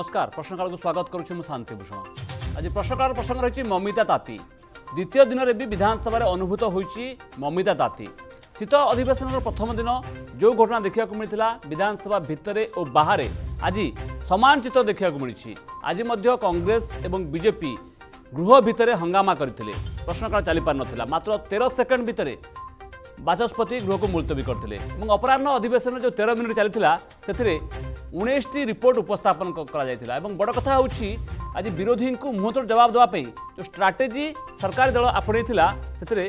নমস্কার প্রশ্নকালকে স্বাগত করছি মু শান্তি ভূষণ আজ প্রশ্নকাল প্রসঙ্গ রয়েছে মমিতা তাঁতি দ্বিতীয় দিনের বি বিধানসভায় অনুভূত হয়েছি মমিতা তাঁতি শীত অধিবেশনের প্রথম দিন যে ঘটনা দেখা মিলে বিধানসভা ভিতরে ও বাহারে আজ সমান চিত্র দেখা মিছে আজ কংগ্রেস এবং বিজেপি গৃহ ভিতরে হঙ্গামা করে প্রশ্নকাল চালিপার মাত্র তের সেকেন্ড ভিতরে ବାଚସ୍ପତି ଗୃହକୁ ମୁଲତବୀ କରିଥିଲେ ଏବଂ ଅପରାହ୍ନ ଅଧିବେଶନ ଯେଉଁ ତେର ମିନିଟ୍ ଚାଲିଥିଲା ସେଥିରେ ଉଣେଇଶଟି ରିପୋର୍ଟ ଉପସ୍ଥାପନ କରାଯାଇଥିଲା ଏବଂ ବଡ଼ କଥା ହେଉଛି ଆଜି ବିରୋଧୀଙ୍କୁ ମୁହଁତୋଡ଼ ଜବାବ ଦେବା ପାଇଁ ଯେଉଁ ଷ୍ଟ୍ରାଟେଜି ସରକାରୀ ଦଳ ଆପଣେଇଥିଲା ସେଥିରେ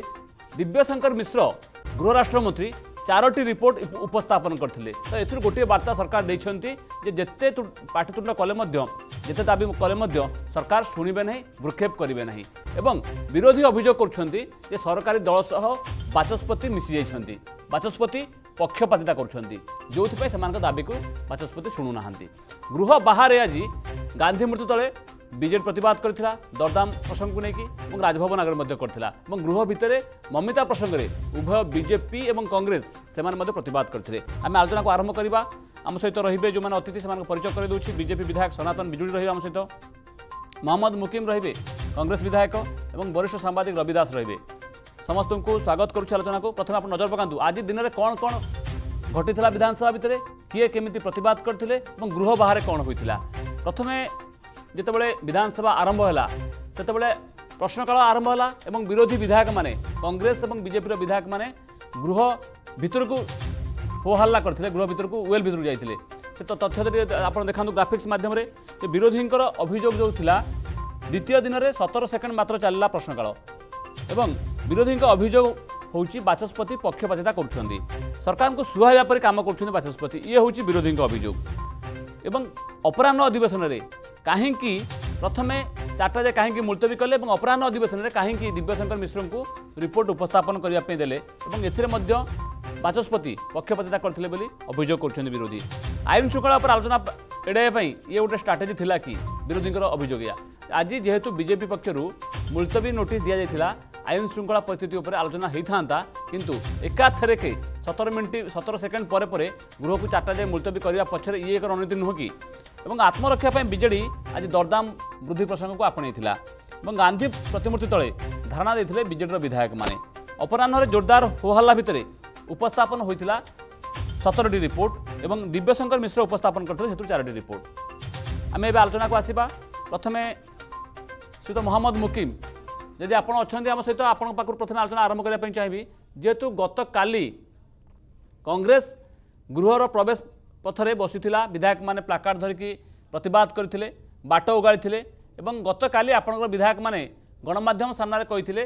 ଦିବ୍ୟଶଙ୍କର ମିଶ୍ର ଗୃହରାଷ୍ଟ୍ରମନ୍ତ୍ରୀ ଚାରୋଟି ରିପୋର୍ଟ ଉପସ୍ଥାପନ କରିଥିଲେ ତ ଏଥିରୁ ଗୋଟିଏ ବାର୍ତ୍ତା ସରକାର ଦେଇଛନ୍ତି ଯେ ଯେତେ ପାଟିତୁଣ୍ଡ କଲେ ମଧ୍ୟ ଯେତେ ଦାବି କଲେ ମଧ୍ୟ ସରକାର ଶୁଣିବେ ନାହିଁ ଭୃକ୍ଷେପ କରିବେ ନାହିଁ ଏବଂ ବିରୋଧୀ ଅଭିଯୋଗ କରୁଛନ୍ତି ଯେ ସରକାରୀ ଦଳ ସହ ବାଚସ୍ପତି ମିଶିଯାଇଛନ୍ତି ବାଚସ୍ପତି ପକ୍ଷପାତିତା କରୁଛନ୍ତି ଯେଉଁଥିପାଇଁ ସେମାନଙ୍କ ଦାବିକୁ ବାଚସ୍ପତି ଶୁଣୁନାହାନ୍ତି ଗୃହ ବାହାରେ ଆଜି ଗାନ୍ଧୀ ମୃତ୍ୟୁ ତଳେ ବିଜେଡ଼ି ପ୍ରତିବାଦ କରିଥିଲା ଦରଦାମ ପ୍ରସଙ୍ଗକୁ ନେଇକି ଏବଂ ରାଜଭବନ ଆଗରେ ମଧ୍ୟ କରିଥିଲା ଏବଂ ଗୃହ ଭିତରେ ମମିତା ପ୍ରସଙ୍ଗରେ ଉଭୟ ବିଜେପି ଏବଂ କଂଗ୍ରେସ ସେମାନେ ମଧ୍ୟ ପ୍ରତିବାଦ କରିଥିଲେ ଆମେ ଆଲୋଚନାକୁ ଆରମ୍ଭ କରିବା आम सहित रे जो अतिथि से परिचय करदे बजेपी विधायक सनातन विजुड़ी रही आम सहित मोहम्मद मुकिम रे कंग्रेस विधायक और वरिष्ठ सांबादिक रविदास रे समस्त को स्वागत करुच्छ आलोचना को प्रथम आप नजर पका आज दिन में कौन कौन घटी विधानसभा भितर किए केमी प्रतवाद करते गृह बाहर कौन होता प्रथम जितेबाला विधानसभा आरंभ है सेत প্রশ্নকাল आरंभ है विरोधी विधायक বিধায়ক মানে কংগ্রেস এবং বিজেপির বিধায়ক মানে গৃহ ভিতরকু ହୋ ହାଲ୍ଲା କରିଥିଲେ ଗୃହ ଭିତରକୁ ୱେଲ୍ ଭିତରକୁ ଯାଇଥିଲେ ସେ ତଥ୍ୟ ଟିକେ ଆପଣ ଦେଖାନ୍ତୁ ଗ୍ରାଫିକ୍ସ ମାଧ୍ୟମରେ ଯେ ବିରୋଧୀଙ୍କର ଅଭିଯୋଗ ଯେଉଁ ଥିଲା ଦ୍ୱିତୀୟ ଦିନରେ ସତର ସେକେଣ୍ଡ ମାତ୍ର ଚାଲିଲା ପ୍ରଶ୍ନକାଳ ଏବଂ ବିରୋଧୀଙ୍କ ଅଭିଯୋଗ ହେଉଛି ବାଚସ୍ପତି ପକ୍ଷପାତିତା କରୁଛନ୍ତି ସରକାରଙ୍କୁ ସୁହାଇବା ପରି କାମ କରୁଛନ୍ତି ବାଚସ୍ପତି ଇଏ ହେଉଛି ବିରୋଧୀଙ୍କ ଅଭିଯୋଗ ଏବଂ ଅପରାହ୍ନ ଅଧିବେଶନରେ କାହିଁକି ପ୍ରଥମେ ଚାରିଟାରେ କାହିଁକି ମୁଲତବୀ କଲେ ଏବଂ ଅପରାହ୍ନ ଅଧିବେଶନରେ କାହିଁକି ଦିବ୍ୟଶଙ୍କର ମିଶ୍ରଙ୍କୁ ରିପୋର୍ଟ ଉପସ୍ଥାପନ କରିବା ପାଇଁ ଦେଲେ ଏବଂ ଏଥିରେ ମଧ୍ୟ ବାଚସ୍ପତି ପକ୍ଷପାତିତା କରିଥିଲେ ବୋଲି ଅଭିଯୋଗ କରୁଛନ୍ତି ବିରୋଧୀ ଆଇନ ଶୃଙ୍ଖଳା ଉପରେ ଆଲୋଚନା ଏଡ଼ାଇବା ପାଇଁ ଇଏ ଗୋଟେ ଷ୍ଟ୍ରାଟେଜି ଥିଲା କି ବିରୋଧୀଙ୍କର ଅଭିଯୋଗ ଏହା ଆଜି ଯେହେତୁ ବିଜେପି ପକ୍ଷରୁ ମୁଲତବୀ ନୋଟିସ୍ ଦିଆଯାଇଥିଲା ଆଇନ ଶୃଙ୍ଖଳା ପରିସ୍ଥିତି ଉପରେ ଆଲୋଚନା ହୋଇଥାନ୍ତା କିନ୍ତୁ ଏକାଥରକେ ସତର ମିନିଟ୍ ସତର ସେକେଣ୍ଡ ପରେ ପରେ ଗୃହକୁ ଚାରିଟା ଯାଏ ମୁଲତବୀ କରିବା ପଛରେ ଇଏ ଏକ ରଣନୀତି ନୁହଁ କି এবং আত্মরক্ষা পাই বিজেডি আজ দরদাম বৃদ্ধি প্রসঙ্গকে আপনাই এবং গান্ধী প্রতিমূর্তি তলে ধারণা দিয়ে বিজেডির বিধায়ক মানে অপরাহ্নরে জোরদার হোহাল্লা ভিতরে উপস্থাপন হয়েছিল সতেরটি রিপোর্ট এবং দিব্যশঙ্কর মিশ্র উপস্থাপন করে সেতু চারটি রিপোর্ট আমি এবার আলোচনাকে আসবা প্রথমে শ্রীত মোহাম্মদ মুকিম যদি আপনার অনেক আমার সহ আপনার পাখু প্রথমে আলোচনা আরম্ভ করা চাইবি যেহেতু গতকালি কংগ্রেস গৃহর প্রবেশ ପଥରେ ବସିଥିଲା ବିଧାୟକମାନେ ପ୍ଲାକାର୍ଡ ଧରିକି ପ୍ରତିବାଦ କରିଥିଲେ ବାଟ ଉଗାଳିଥିଲେ ଏବଂ ଗତକାଲି ଆପଣଙ୍କର ବିଧାୟକମାନେ ଗଣମାଧ୍ୟମ ସାମ୍ନାରେ କହିଥିଲେ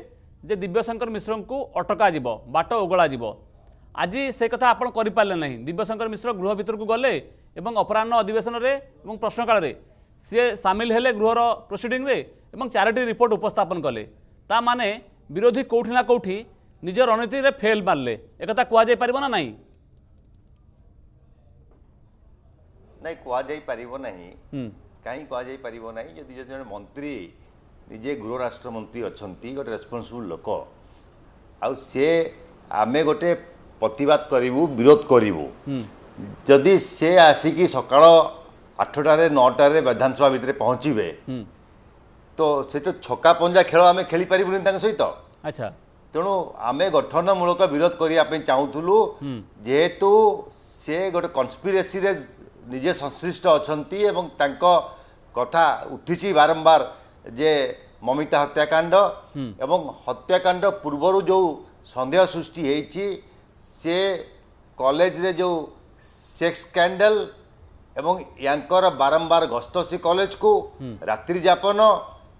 ଯେ ଦିବ୍ୟଶଙ୍କର ମିଶ୍ରଙ୍କୁ ଅଟକାଯିବ ବାଟ ଓଗଳାଯିବ ଆଜି ସେ କଥା ଆପଣ କରିପାରିଲେ ନାହିଁ ଦିବ୍ୟଶଙ୍କର ମିଶ୍ର ଗୃହ ଭିତରକୁ ଗଲେ ଏବଂ ଅପରାହ୍ନ ଅଧିବେଶନରେ ଏବଂ ପ୍ରଶ୍ନକାଳରେ ସିଏ ସାମିଲ ହେଲେ ଗୃହର ପ୍ରୋସିଡ଼ିଂରେ ଏବଂ ଚାରୋଟି ରିପୋର୍ଟ ଉପସ୍ଥାପନ କଲେ ତା ମାନେ ବିରୋଧୀ କେଉଁଠି ନା କେଉଁଠି ନିଜ ରଣନୀତିରେ ଫେଲ୍ ମାରିଲେ ଏକଥା କୁହାଯାଇପାରିବ ନା ନାହିଁ ନାଇଁ କୁହାଯାଇପାରିବ ନାହିଁ କାହିଁ କୁହାଯାଇପାରିବ ନାହିଁ ଯଦି ଯଦି ଜଣେ ମନ୍ତ୍ରୀ ନିଜେ ଗୃହ ରାଷ୍ଟ୍ରମନ୍ତ୍ରୀ ଅଛନ୍ତି ଗୋଟେ ରେସ୍ପନ୍ସିବୁଲ୍ ଲୋକ ଆଉ ସେ ଆମେ ଗୋଟେ ପ୍ରତିବାଦ କରିବୁ ବିରୋଧ କରିବୁ ଯଦି ସେ ଆସିକି ସକାଳ ଆଠଟାରେ ନଅଟାରେ ବିଧାନସଭା ଭିତରେ ପହଞ୍ଚିବେ ତ ସେ ତ ଛକା ପଞ୍ଜା ଖେଳ ଆମେ ଖେଳିପାରିବୁନି ତାଙ୍କ ସହିତ ଆଚ୍ଛା ତେଣୁ ଆମେ ଗଠନମୂଳକ ବିରୋଧ କରିବା ପାଇଁ ଚାହୁଁଥିଲୁ ଯେହେତୁ ସେ ଗୋଟେ କନ୍ସପିରେସିରେ ନିଜେ ସଂଶ୍ଲିଷ୍ଟ ଅଛନ୍ତି ଏବଂ ତାଙ୍କ କଥା ଉଠିଛି ବାରମ୍ବାର ଯେ ମମିତା ହତ୍ୟାକାଣ୍ଡ ଏବଂ ହତ୍ୟାକାଣ୍ଡ ପୂର୍ବରୁ ଯେଉଁ ସନ୍ଦେହ ସୃଷ୍ଟି ହୋଇଛି ସେ କଲେଜରେ ଯେଉଁ ସେକ୍ସ କ୍ୟାଣ୍ଡେଲ ଏବଂ ୟାଙ୍କର ବାରମ୍ବାର ଗସ୍ତ ସେ କଲେଜକୁ ରାତ୍ରିଯାପନ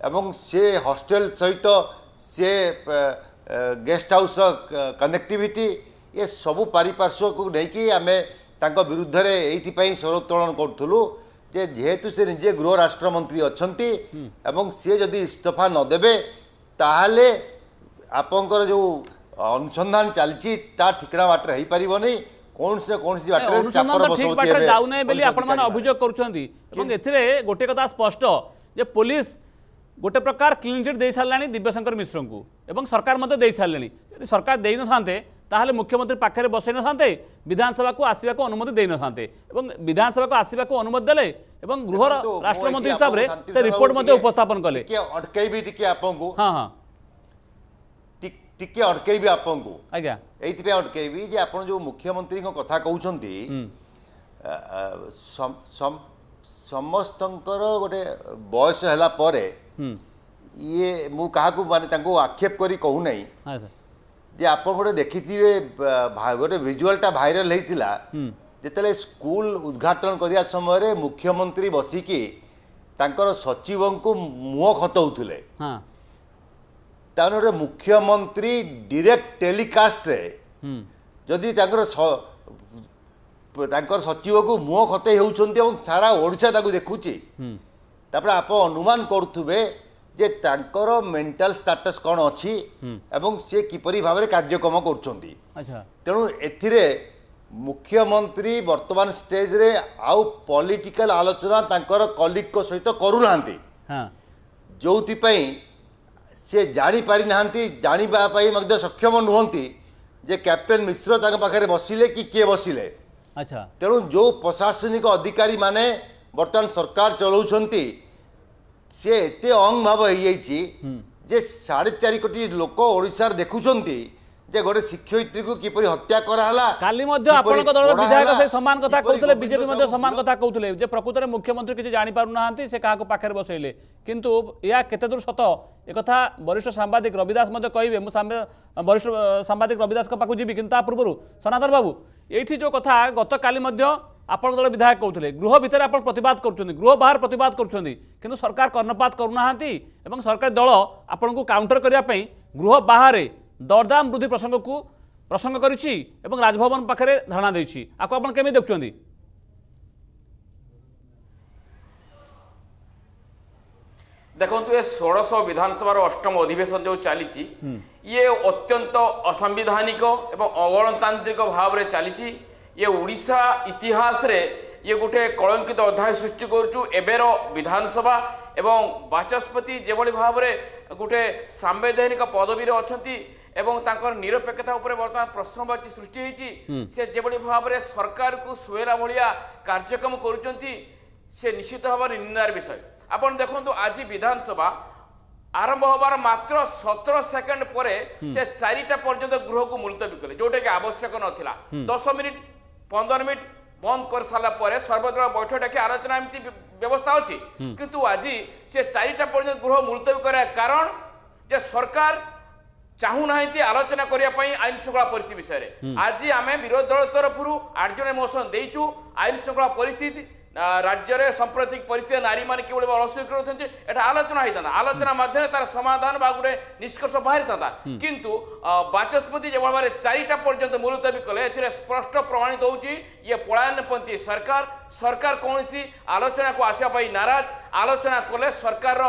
ଏବଂ ସେ ହଷ୍ଟେଲ ସହିତ ସେ ଗେଷ୍ଟ ହାଉସର କନେକ୍ଟିଭିଟି ଏ ସବୁ ପାରିପାର୍ଶ୍ୱକୁ ନେଇକି ଆମେ ତାଙ୍କ ବିରୁଦ୍ଧରେ ଏଇଥିପାଇଁ ସ୍ୱରୋତ୍ତୋଳନ କରୁଥିଲୁ ଯେ ଯେହେତୁ ସେ ନିଜେ ଗୃହ ରାଷ୍ଟ୍ରମନ୍ତ୍ରୀ ଅଛନ୍ତି ଏବଂ ସିଏ ଯଦି ଇସ୍ତଫା ନ ଦେବେ ତାହେଲେ ଆପଣଙ୍କର ଯେଉଁ ଅନୁସନ୍ଧାନ ଚାଲିଛି ତା ଠିକଣା ବାଟରେ ହେଇପାରିବନି କୌଣସି ନା କୌଣସି ବାଟରେ ଯାଉନାହିଁ ବୋଲି ଆପଣମାନେ ଅଭିଯୋଗ କରୁଛନ୍ତି ଏବଂ ଏଥିରେ ଗୋଟିଏ କଥା ସ୍ପଷ୍ଟ ଯେ ପୋଲିସ ଗୋଟେ ପ୍ରକାର କ୍ଲିନ୍ ଚିଟ୍ ଦେଇସାରିଲାଣି ଦିବ୍ୟଶଙ୍କର ମିଶ୍ରଙ୍କୁ ଏବଂ ସରକାର ମଧ୍ୟ ଦେଇସାରିଲେଣି ଯଦି ସରକାର ଦେଇନଥାନ୍ତେ ତାହେଲେ ମୁଖ୍ୟମନ୍ତ୍ରୀ ପାଖରେ ବସାଇନଥାନ୍ତେ ବିଧାନସଭାକୁ ଆସିବାକୁ ଅନୁମତି ଦେଇନଥାନ୍ତେ ଏବଂ ବିଧାନସଭାକୁ ଆସିବାକୁ ଅନୁମତି ଦେଲେ ଏବଂ ଗୃହର ରାଷ୍ଟ୍ରମନ୍ତ୍ରୀ ହିସାବରେ ସେ ରିପୋର୍ଟ ମଧ୍ୟ ଉପସ୍ଥାପନ କଲେ ଅଟକେଇବି ଟିକେ ଆପଣଙ୍କୁ ହଁ ହଁ ଟିକେ ଅଟକେଇବି ଆପଣଙ୍କୁ ଆଜ୍ଞା ଏଇଥିପାଇଁ ଅଟକେଇବି ଯେ ଆପଣ ଯେଉଁ ମୁଖ୍ୟମନ୍ତ୍ରୀଙ୍କ କଥା କହୁଛନ୍ତି ସମସ୍ତଙ୍କର ଗୋଟେ ବୟସ ହେଲା ପରେ ଇଏ ମୁଁ କାହାକୁ ମାନେ ତାଙ୍କୁ ଆକ୍ଷେପ କରି କହୁନାହିଁ ଯେ ଆପଣ ଗୋଟେ ଦେଖିଥିବେ ଗୋଟେ ଭିଜୁଆଲ୍ଟା ଭାଇରାଲ୍ ହେଇଥିଲା ଯେତେବେଳେ ସ୍କୁଲ ଉଦ୍ଘାଟନ କରିବା ସମୟରେ ମୁଖ୍ୟମନ୍ତ୍ରୀ ବସିକି ତାଙ୍କର ସଚିବଙ୍କୁ ମୁହଁ ଖତଉଥିଲେ ତାପରେ ମୁଖ୍ୟମନ୍ତ୍ରୀ ଡିରେକ୍ଟ ଟେଲିକାଷ୍ଟରେ ଯଦି ତାଙ୍କର ତାଙ୍କର ସଚିବକୁ ମୁହଁ ଖତେଇ ହେଉଛନ୍ତି ଏବଂ ସାରା ଓଡ଼ିଶା ତାକୁ ଦେଖୁଛି ତାପରେ ଆପଣ ଅନୁମାନ କରୁଥିବେ ଯେ ତାଙ୍କର ମେଣ୍ଟାଲ ଷ୍ଟାଟସ୍ କ'ଣ ଅଛି ଏବଂ ସେ କିପରି ଭାବରେ କାର୍ଯ୍ୟକ୍ରମ କରୁଛନ୍ତି ତେଣୁ ଏଥିରେ ମୁଖ୍ୟମନ୍ତ୍ରୀ ବର୍ତ୍ତମାନ ଷ୍ଟେଜ୍ରେ ଆଉ ପଲିଟିକାଲ ଆଲୋଚନା ତାଙ୍କର କଲିଗ୍ଙ୍କ ସହିତ କରୁନାହାନ୍ତି ଯେଉଁଥିପାଇଁ ସେ ଜାଣିପାରିନାହାନ୍ତି ଜାଣିବା ପାଇଁ ମଧ୍ୟ ସକ୍ଷମ ନୁହନ୍ତି ଯେ କ୍ୟାପ୍ଟେନ୍ ମିଶ୍ର ତାଙ୍କ ପାଖରେ ବସିଲେ କି କିଏ ବସିଲେ ତେଣୁ ଯେଉଁ ପ୍ରଶାସନିକ ଅଧିକାରୀମାନେ ବର୍ତ୍ତମାନ ସରକାର ଚଳାଉଛନ୍ତି সে এতে অংভাব হয়েযাইছি যে সাড়ে চারি কোটি লোক ওড়িশার দেখুছেন যে গোটে শিক্ষয়িত্রী কিপর হত্যা করাহলা কালি মধ্য আপনার দলর বিধায়ক সেই সমান কথা কৌলে বিজেপি মধ্যে সমান কথা কৌলে যে প্রকৃতরে মুখ্যমন্ত্রী কিছু জাঁপারু না সে কাহক পাখে বসাইলে কিন্তু ইয়া কেতে দূর সত একথা বরিষ্ঠ সাংবাদিক রবি দাস মধ্যে কহবে মু বরিষ্ঠ সাংবাদিক রবি দাসক পাখু যাবি কিন্তু তা পূর্ব সনাতন বাবু এইটি যে কথা গতকালি ଆପଣଙ୍କ ଦଳ ବିଧାୟକ କହୁଥିଲେ ଗୃହ ଭିତରେ ଆପଣ ପ୍ରତିବାଦ କରୁଛନ୍ତି ଗୃହ ବାହାରେ ପ୍ରତିବାଦ କରୁଛନ୍ତି କିନ୍ତୁ ସରକାର କର୍ଣ୍ଣପାତ କରୁନାହାନ୍ତି ଏବଂ ସରକାରୀ ଦଳ ଆପଣଙ୍କୁ କାଉଣ୍ଟର କରିବା ପାଇଁ ଗୃହ ବାହାରେ ଦରଦାମ ବୃଦ୍ଧି ପ୍ରସଙ୍ଗକୁ ପ୍ରସଙ୍ଗ କରିଛି ଏବଂ ରାଜଭବନ ପାଖରେ ଧାରଣା ଦେଇଛି ଆକୁ ଆପଣ କେମିତି ଦେଖୁଛନ୍ତି ଦେଖନ୍ତୁ ଏ ଷୋଡ଼ଶ ବିଧାନସଭାର ଅଷ୍ଟମ ଅଧିବେଶନ ଯେଉଁ ଚାଲିଛି ଇଏ ଅତ୍ୟନ୍ତ ଅସାମ୍ବିଧାନିକ ଏବଂ ଅଗଣତାନ୍ତ୍ରିକ ଭାବରେ ଚାଲିଛି ଇଏ ଓଡ଼ିଶା ଇତିହାସରେ ଇଏ ଗୋଟେ କଳଙ୍କିତ ଅଧ୍ୟାୟ ସୃଷ୍ଟି କରୁଛୁ ଏବେର ବିଧାନସଭା ଏବଂ ବାଚସ୍ପତି ଯେଭଳି ଭାବରେ ଗୋଟେ ସାମ୍ବିଧାନିକ ପଦବୀରେ ଅଛନ୍ତି এবং তাঁর নিরপেক্ষতা উপরে বর্তমান প্রশ্নবাচী সৃষ্টি হয়েছে সে যেভাবে ভাবে সরকারকে সুয়েলা ভাইয়া কার্যক্রম করছেন সে নিশ্চিত ভাবে নিন্দার বিষয় আপনার দেখুন আজ বিধানসভা আরম্ভ হবার মাত্র সতের সেকেন্ড পরে সে চারিটা পর্যন্ত গৃহকু মুলতবী কলে যেটা কি আবশ্যক নথিলা দশ মিনিট পনেরো মিনিট বন্ধ করে সারা পরে সর্বদলীয় বৈঠক ডাকি আলোচনা এমনি ব্যবস্থা অছি কিন্তু আজ সে চারিটা পর্যন্ত গৃহ মুলতবী করার কারণ যে সরকার ଚାହୁଁନାହାନ୍ତି ଆଲୋଚନା କରିବା ପାଇଁ ଆଇନ ଶୃଙ୍ଖଳା ପରିସ୍ଥିତି ବିଷୟରେ ଆଜି ଆମେ ବିରୋଧୀ ଦଳ ତରଫରୁ ଆଠ ଜଣ ମୋସନ ଦେଇଛୁ ଆଇନ ଶୃଙ୍ଖଳା ପରିସ୍ଥିତି ରାଜ୍ୟରେ ସମ୍ପ୍ରତି ପରିସ୍ଥିତି ନାରୀମାନେ କିଭଳି ଅସ୍ୱୀକୃତ ହେଉଛନ୍ତି ଏଟା ଆଲୋଚନା ହେଇଥାନ୍ତା ଆଲୋଚନା ମାଧ୍ୟମରେ ତାର ସମାଧାନ ବା ଗୋଟେ ନିଷ୍କର୍ଷ ବାହାରିଥାନ୍ତା କିନ୍ତୁ ବାଚସ୍ପତି ଯେଭଳି ଭାବରେ ଚାରିଟା ପର୍ଯ୍ୟନ୍ତ ମୁଲତବୀ କଲେ ଏଥିରେ ସ୍ପଷ୍ଟ ପ୍ରମାଣିତ ହେଉଛି ଇଏ ପଳାୟନପନ୍ଥୀ ସରକାର ସରକାର କୌଣସି ଆଲୋଚନାକୁ ଆସିବା ପାଇଁ ନାରାଜ ଆଲୋଚନା କଲେ ସରକାରର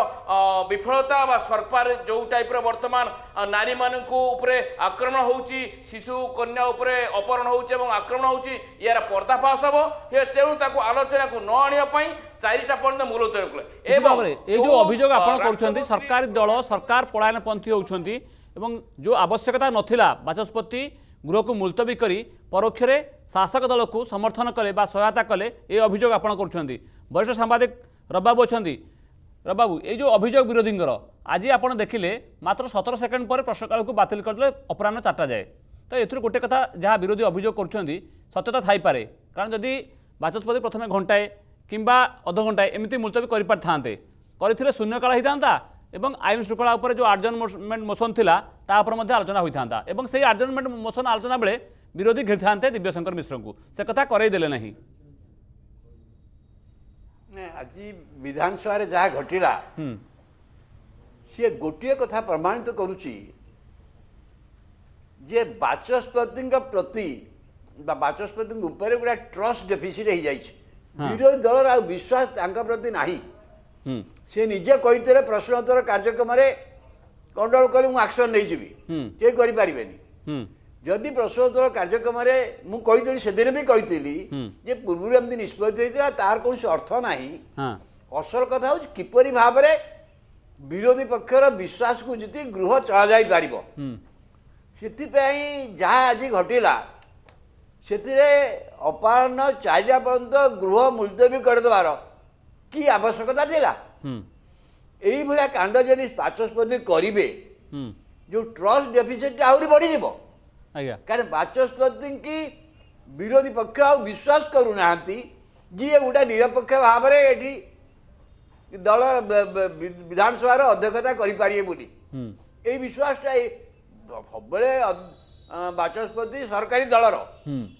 ବିଫଳତା ବା ସରକାର ଯେଉଁ ଟାଇପ୍ର ବର୍ତ୍ତମାନ ନାରୀମାନଙ୍କୁ ଉପରେ ଆକ୍ରମଣ ହେଉଛି ଶିଶୁ କନ୍ୟା ଉପରେ ଅପହରଣ ହେଉଛି ଏବଂ ଆକ୍ରମଣ ହେଉଛି ଏହାର ପର୍ଦ୍ଦାଫାସ ହେବ ହେ ତେଣୁ ତାକୁ ଆଲୋଚନାକୁ ନ ଆଣିବା ପାଇଁ ଚାରିଟା ପର୍ଯ୍ୟନ୍ତ ମୂଳତରେ କଲେ ଏବଂ ଏ ଯେଉଁ ଅଭିଯୋଗ ଆପଣ କରୁଛନ୍ତି ସରକାରୀ ଦଳ ସରକାର ପଳାୟନ ହେଉଛନ୍ତି ଏବଂ ଯେଉଁ ଆବଶ୍ୟକତା ନଥିଲା ବାଚସ୍ପତି ଗୃହକୁ ମୁଲତବୀ କରି ପରୋକ୍ଷରେ ଶାସକ ଦଳକୁ ସମର୍ଥନ କଲେ ବା ସହାୟତା କଲେ ଏ ଅଭିଯୋଗ ଆପଣ କରୁଛନ୍ତି ବରିଷ୍ଠ ସାମ୍ବାଦିକ ରବାବୁ ଅଛନ୍ତି ରବାବୁ ଏଇ ଯେଉଁ ଅଭିଯୋଗ ବିରୋଧୀଙ୍କର ଆଜି ଆପଣ ଦେଖିଲେ ମାତ୍ର ସତର ସେକେଣ୍ଡ ପରେ ପ୍ରଶ୍ନକାଳକୁ ବାତିଲ କରିଦେଲେ ଅପରାହ୍ନ ଚାରିଟା ଯାଏ ତ ଏଥିରୁ ଗୋଟେ କଥା ଯାହା ବିରୋଧୀ ଅଭିଯୋଗ କରୁଛନ୍ତି ସତ୍ୟତା ଥାଇପାରେ କାରଣ ଯଦି ବାଚସ୍ପତି ପ୍ରଥମେ ଘଣ୍ଟାଏ କିମ୍ବା ଅଧଘଣ୍ଟାଏ ଏମିତି ମୁଲତବୀ କରିପାରିଥାନ୍ତେ କରିଥିଲେ ଶୂନ୍ୟକାଳ ହୋଇଥାନ୍ତା एवं आईन श्रृंखला उपर जो आडजमेंट मोसन था तापर मैं आलोचना होता और से ही आडजमेंट मोसन आलोचना बेले विरोधी घेरी था दिव्यशंकर मिश्र को से कथा करदे ना आज विधानसभा जहाँ घटला हम्म। सी गोटे कथा प्रमाणित करे बाचस्पति प्रति बाचस्पति गोटे ट्रस्ट डेफिसीट हो जाए विरोधी दल रिश्वास प्रति ना সে নিজে কইতে প্রশ্নোত্তর কার্যক্রমে গণ্ডগোল কলে আকশন নিয়ে যাবি কে করে পারবে যদি প্রশ্নোত্তর কার্যক্রমে মু সেদিন বি কইলি যে পূর্বর এমনি নিষ্পত্তি হয়েছিল তার কৌশি অর্থ না অসল কথা হচ্ছে কিপর ভাবে বিরোধী পক্ষর কু যদি গৃহ চলা যাই পারিব যা আজ ଆଜି ଘଟିଲା ସେଥିରେ চারিটা পর্যন্ত গৃহ মুলতবী করে କରିଦେବାର কি আবশ্যকতা লা ଏଇଭଳିଆ କାଣ୍ଡ ଯଦି ବାଚସ୍ପତି କରିବେ ଯେଉଁ ଟ୍ରଷ୍ଟ ଡେଫିସିଟ ଆହୁରି ବଢ଼ିଯିବ ଆଜ୍ଞା କାରଣ ବାଚସ୍ପତି କି ବିରୋଧୀ ପକ୍ଷ ଆଉ ବିଶ୍ୱାସ କରୁନାହାନ୍ତି ଯିଏ ଗୋଟେ ନିରପେକ୍ଷ ଭାବରେ ଏଠି ଦଳ ବିଧାନସଭାର ଅଧ୍ୟକ୍ଷତା କରିପାରିବେ ବୋଲି ଏଇ ବିଶ୍ୱାସଟା ସବୁବେଳେ ବାଚସ୍ପତି ସରକାରୀ ଦଳର